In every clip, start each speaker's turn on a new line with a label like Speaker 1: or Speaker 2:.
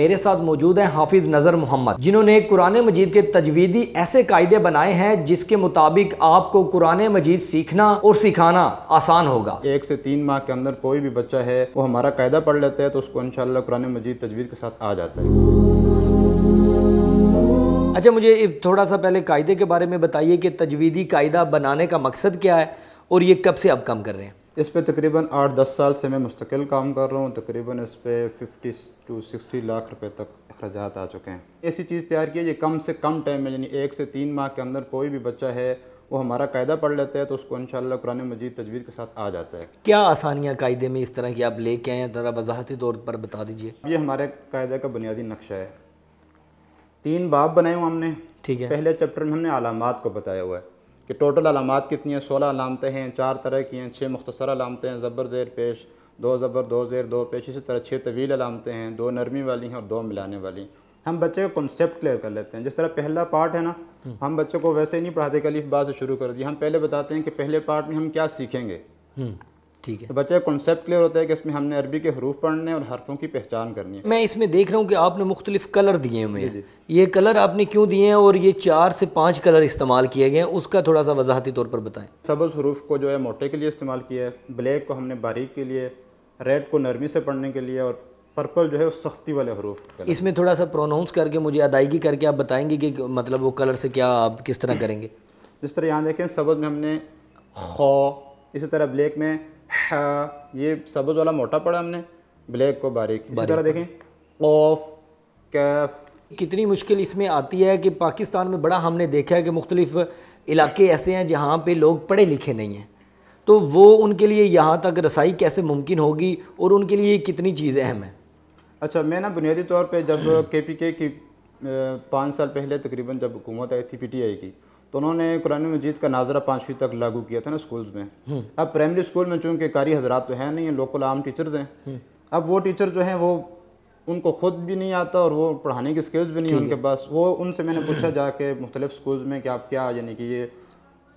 Speaker 1: मेरे साथ मौजूद हैं हाफिज नज़र मोहम्मद जिन्होंने कुरान मजीद के तजवीदी ऐसे कायदे बनाए हैं जिसके मुताबिक आपको कुरान
Speaker 2: मजीद सीखना और सिखाना आसान होगा एक से तीन माह के अंदर कोई भी बच्चा है वो हमारा कायदा पढ़ लेता है तो उसको इनशाला कुरान मजीद तजवीज़ के साथ आ जाता है
Speaker 1: अच्छा मुझे थोड़ा सा पहले कायदे के बारे में बताइए कि तजवीदी कायदा बनाने का
Speaker 2: मकसद क्या है और ये कब से आप काम कर रहे हैं इस पर तकरीबन आठ दस साल से मैं मुस्तकिल काम कर रहा हूँ तकरीबन इस पर फिफ्टी टू सिक्सटी लाख रुपए तक अखराज आ चुके हैं ऐसी चीज़ तैयार की है ये कम से कम टाइम में यानी एक से तीन माह के अंदर कोई भी बच्चा है वो हमारा कायदा पढ़ लेता है तो उसको इन कुरान मजीद तजवीज़ के साथ आ जाता है
Speaker 1: क्या आसानियाँ कायदे में इस तरह की आप लेके आए हैं ज़रा
Speaker 2: वजाहती तौर पर बता दीजिए ये हमारे कायदे का बुनियादी नक्शा है तीन बाब बनाए हुए हमने ठीक है पहले चैप्टर में हमने अलामत को बताया हुआ है कि टोटल अलामत कितनी हैं सोलह अलामतें हैं चार तरह की हैं छः मुख्तर अलामतें हैं ज़बर ज़ेर पेश दो ज़बर दो ज़ेर दो पेश इसी तरह छः तवील अलामतें हैं दो नरमी वाली हैं और दो मिलाने वाली हम बच्चे का कॉन्सेप्ट क्लियर कर लेते हैं जिस तरह पहला पार्ट है ना हम्म। हम बच्चों को वैसे ही नहीं पढ़ाते कलीफ बा से शुरू कर दिए हम पहले बताते हैं कि पहले पार्ट में हम क्या सीखेंगे
Speaker 1: हम्म। ठीक
Speaker 2: है तो बच्चे कॉन्सेप्ट क्लियर होता है कि इसमें हमने अरबी के हरूफ पढ़ने और हरफों की पहचान करनी है
Speaker 1: मैं इसमें देख रहा हूँ कि आपने मुख्तलिफ कलर दिए हुए हैं ये कलर आपने क्यों दिए हैं और ये चार से पाँच कलर इस्तेमाल किए गए हैं उसका थोड़ा सा वजाहती तौर पर बताएं
Speaker 2: सबज हरूफ को जो है मोटे के लिए इस्तेमाल किया है ब्लैक को हमने बारीक के लिए रेड को नरमी से पढ़ने के लिए और पर्पल जो है उस सख्ती वाले हरूफ
Speaker 1: इसमें थोड़ा सा प्रोनाउंस करके मुझे अदायगी करके
Speaker 2: आप बताएंगे कि मतलब वो कलर से क्या आप किस तरह करेंगे जिस तरह यहाँ देखें सबज में हमने खौ इसी तरह ब्लैक में हा ये सब्ज वाला मोटा पड़ा हमने ब्लैक को बारीक इसी तरह देखें कौफ कैफ कितनी मुश्किल इसमें
Speaker 1: आती है कि पाकिस्तान में बड़ा हमने देखा है कि मुख्तलिफ इलाके ऐसे हैं जहाँ पे लोग पढ़े लिखे नहीं हैं तो वो उनके लिए यहाँ तक रसाई कैसे मुमकिन होगी और उनके लिए
Speaker 2: कितनी चीज़ अहम है अच्छा मैं ना बुनियादी तौर पर जब के पी के की पाँच साल पहले तकरीबन जब हुकूमत आई थी पी टी आई की तो उन्होंने कुरान मजीद का नाजरा पाँचवीं तक लागू किया था ना स्कूल्स में हम्म। अब प्राइमरी स्कूल में चूँकि कारी हज़रा तो हैं नहीं लोकल आम टीचर्स हैं हम्म। अब वो टीचर जो हैं वो उनको ख़ुद भी नहीं आता और वो पढ़ाने की स्किल्स भी नहीं उनके पास वो उनसे मैंने पूछा जाके मुख्तलिफ स्कूल्स में कि आप क्या यानी कि ये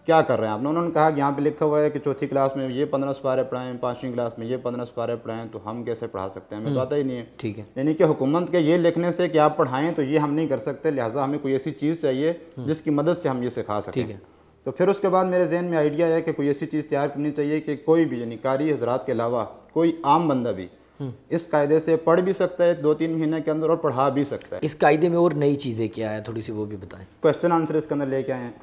Speaker 2: क्या कर रहे हैं आपने उन्होंने कहा कि यहाँ पे लिखा हुआ है कि चौथी क्लास में ये पंद्रह सपारे पढ़ाएं पाँचवीं क्लास में ये पंद्रह सपारे पढ़ाएं तो हम कैसे पढ़ा सकते हैं हमें पता तो ही नहीं है ठीक है यानी कि हुकूमत के ये लिखने से कि आप पढ़ाएं तो ये हम नहीं कर सकते लिहाजा हमें कोई ऐसी चीज़ चाहिए हम्म। जिसकी मदद से हम ये सिखा सकें तो फिर उसके बाद मेरे जहन में आइडिया है कि कोई ऐसी चीज़ तैयार करनी चाहिए कि कोई भी यानी कारी हजरात के अलावा कोई आम बंदा भी हम्म। इस कायदे से पढ़ भी सकता है दो तीन महीने के अंदर और पढ़ा भी सकता है इस कायदे में और नई चीज़ें क्या है थोड़ी सी वो भी बताएं क्वेश्चन आंसर इसके अंदर लेके आए हैं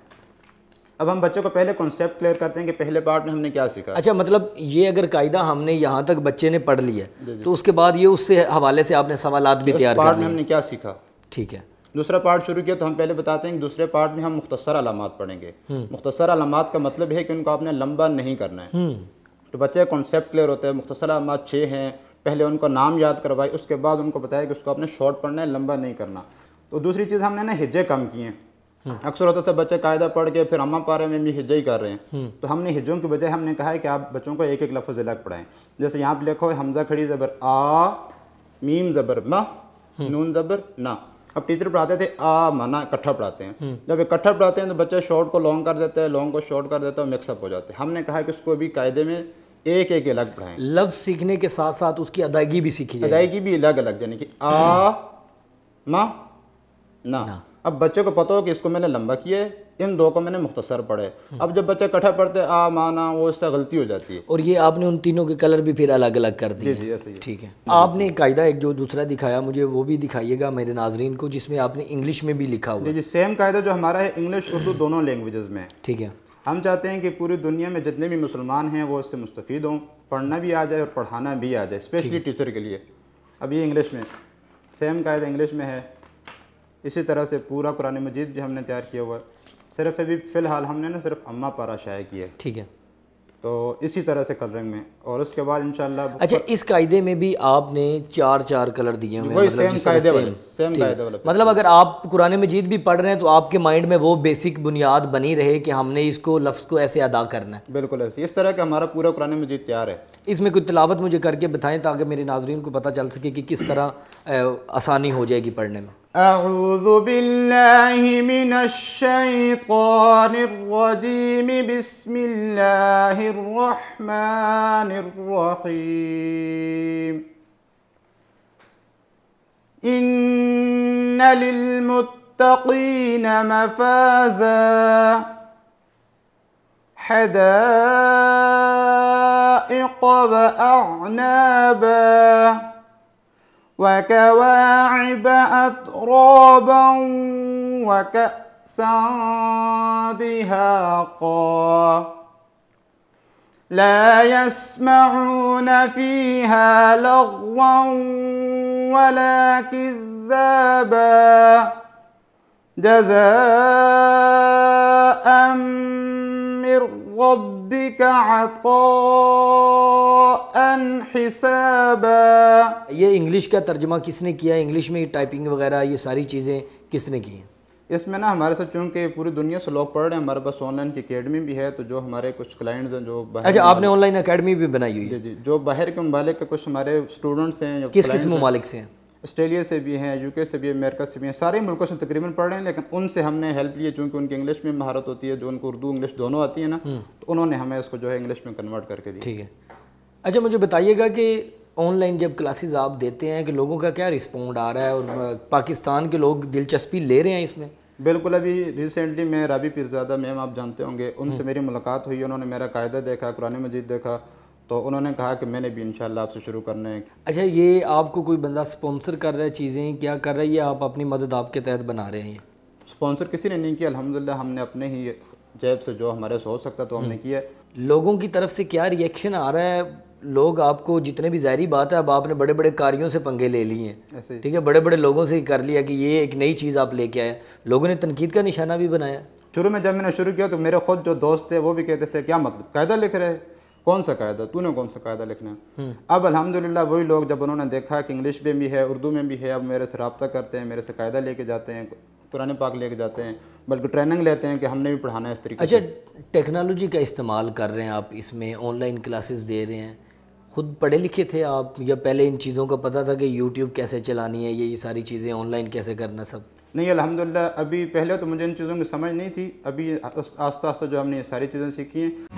Speaker 2: अब हम बच्चों को पहले कॉन्सेप्ट क्लियर करते हैं कि पहले पार्ट में हमने क्या सीखा
Speaker 1: अच्छा मतलब ये अगर कायदा हमने यहाँ तक बच्चे ने पढ़ लिया
Speaker 2: तो उसके बाद ये उससे हवाले से आपने सवाल भी तैयार पार्ट में हमने क्या सीखा ठीक है दूसरा पार्ट शुरू किया तो हम पहले बताते हैं कि दूसरे पार्ट में हम मुख्तसर अलामत पढ़ेंगे हम्म। मुख्तर अलामत का मतलब है कि उनको आपने लंबा नहीं करना है हम्म। तो बच्चे कॉन्सेप्ट क्लियर होते हैं मुख्तर अलामत छः हैं पहले उनको नाम याद करवाए उसके बाद उनको बताया कि उसको आपने शॉर्ट पढ़ना है लंबा नहीं करना तो दूसरी चीज़ हमने ना हिज्जे कम किए हैं अक्सर होता था बच्चे कायदा पढ़ के फिर अम्मा पारे में भी हिज्जा ही कर रहे हैं हम्म। तो हमने हिज्जों के बजाय हमने कहा है कि आप बच्चों को एक एक लफ्ज़ अलग पढ़ाएं जैसे यहाँ पे लिखो हमजा खड़ी ज़बर आ मीम ज़बर म हम्म। नून ज़बर ना अब टीचर पढ़ाते थे आ मना इकट्ठा पढ़ाते हैं हम्म। जब इकट्ठा पढ़ाते हैं तो बच्चे शॉर्ट को लॉन्ग कर देते हैं लॉन्ग को शॉर्ट कर देते हैं मिक्सअप हो जाते हैं हमने कहा कि उसको भी कायदे में एक एक अलग पढ़ाएं लफ्ज सीखने के साथ साथ उसकी अदायगी भी सीखी अदायगी भी अलग अलग यानी कि आ म ना, ना। अब बच्चे को पता हो कि इसको मैंने लंबा किया है इन दो को मैंने मुख्तसर पढ़े हम्म। अब जब बच्चे कट्ठा पढ़ते आ माना वो इससे गलती हो जाती है और ये आपने उन तीनों के कलर भी फिर अलग अलग कर दिए जी ठीक है
Speaker 1: आपने कायदा एक जो दूसरा दिखाया मुझे वो भी दिखाइएगा मेरे नाजरीन को जिसमें आपने इंग्लिश में भी
Speaker 2: लिखा हुआ जी जी सेम कायदा जो हमारा है इंग्लिश उर्दू दोनों लैंग्वेज में ठीक है हम चाहते हैं कि पूरी दुनिया में जितने भी मुसलमान हैं वो इससे मुस्तफ़ हों पढ़ना भी आ जाए और पढ़ाना भी आ जाए स्पेशली टीचर के लिए अब ये इंग्लिश में सेम कायदा इंग्लिश में है इसी तरह से पूरा कुरान मजीद भी हमने तैयार किया हुआ है सिर्फ अभी फ़िलहाल हमने ना सिर्फ अम्मा पारा शाया किया है ठीक है तो इसी तरह से कलरिंग में और उसके बाद इन अच्छा
Speaker 1: इस कायदे में भी आपने चार चार कलर दिए हुए वही मतलब सेम कायदे वाले सेम कायदे वाले मतलब अगर आप कुरान मजीद भी पढ़ रहे हैं तो आपके माइंड में वो बेसिक बुनियाद बनी रहे कि हमने इसको लफ्ज़ को ऐसे अदा करना है बिल्कुल ऐसे इस तरह का हमारा पूरा कुरान मजीद तैयार है इसमें कुछ तलावत मुझे करके बताएं ताकि मेरे नाजरन को पता चल सके कि किस तरह आसानी हो जाएगी पढ़ने में
Speaker 2: أعوذ بالله من الشيطان الرجيم بسم الله الرحمن الرحيم إن للمتقين مفازا حدائق وأعنابا وكواعب أترابا وكأسا دهاقا لا يسمعون فيها لغوا ولا كذابا جزاء من ربك عطاء हिसाबा ये इंग्लिश का तर्जमा किसने किया इंग्लिश में टाइपिंग वगैरह ये सारी चीज़ें किसने की हैं इसमें ना हमारे साथ चूँकि पूरी दुनिया से लोग पढ़ रहे हैं हमारे पास ऑनलाइन की अकेडमी भी है तो जो हमारे कुछ क्लाइंट्स हैं जो अच्छा आपने ऑनलाइन अकेडमी भी बनाई हुई है जी जो बाहर के ममालिक के कुछ हमारे स्टूडेंट्स हैं किस किस ममालिक से हैं ऑस्ट्रेलिया से भी हैं यूके से भी है अमेरिका से भी हैं सारे मुल्कों से तकरीबन पढ़ रहे हैं लेकिन उनसे हमने हेल्प लिए चूँकि उनकी इंग्लिश में महारत होती है जो उनको उर्दू इंग्लिश दोनों आती है ना हम्म। तो उन्होंने हमें इसको जो है इंग्लिश में कन्वर्ट करके दिया ठीक है अच्छा मुझे बताइएगा कि ऑनलाइन जब क्लासेस आप देते हैं कि लोगों का क्या रिस्पॉन्ड आ रहा है और पाकिस्तान के लोग दिलचस्पी ले रहे हैं इसमें बिल्कुल अभी रिसेंटली मैं राबी पीरजादा मैम आप जानते होंगे उनसे हम्म। मेरी मुलाकात हुई उन्होंने मेरा कायदा देखा कुरान मजीद देखा तो उन्होंने कहा कि मैंने भी इंशाल्लाह आपसे शुरू करने है अच्छा ये आपको कोई बंदा स्पॉन्सर कर रहा है चीज़ें क्या कर रही है आप अपनी मदद आपके तहत बना रहे हैं स्पॉन्सर किसी ने नहीं किया अलहमदिल्ला हमने अपने ही जेब से जो हमारे से हो सकता तो हमने हम्म। किया लोगों की तरफ से क्या रिएक्शन आ रहा है लोग आपको जितने भी जाहरी बात है अब आपने
Speaker 1: बड़े बड़े कार्यों से पंगे ले लिए हैं ठीक है बड़े बड़े लोगों से ही कर लिया कि ये एक नई चीज़ आप लेके आए
Speaker 2: लोगों ने तनकीद का निशाना भी बनाया शुरू में जब मैंने शुरू किया तो मेरे खुद जो दोस्त थे वो भी कहते थे क्या मतलब कायदा लिख रहे कौन सा कायदा तूने कौन सा कायदा लिखना है हम्म। अब अलहमदिल्ला वही लोग जब उन्होंने देखा कि इंग्लिश में भी है उर्दू में भी है अब मेरे से रबता करते हैं मेरे से कायदा लेके जाते हैं पुराने पाक लेके जाते हैं बल्कि ट्रेनिंग लेते हैं कि हमने भी पढ़ाना है इस तरीके अच्छा टेक्नोलॉजी का इस्तेमाल
Speaker 1: कर रहे हैं आप इसमें ऑनलाइन क्लासेस दे रहे हैं खुद पढ़े लिखे थे आप या पहले इन
Speaker 2: चीज़ों का पता था कि यूट्यूब कैसे चलानी है ये सारी चीज़ें ऑनलाइन कैसे करना सब नहीं अलहमदिल्ला अभी पहले तो मुझे इन चीज़ों की समझ नहीं थी अभी आस्ता आस्ता जो हमने ये सारी चीज़ें सीखी हैं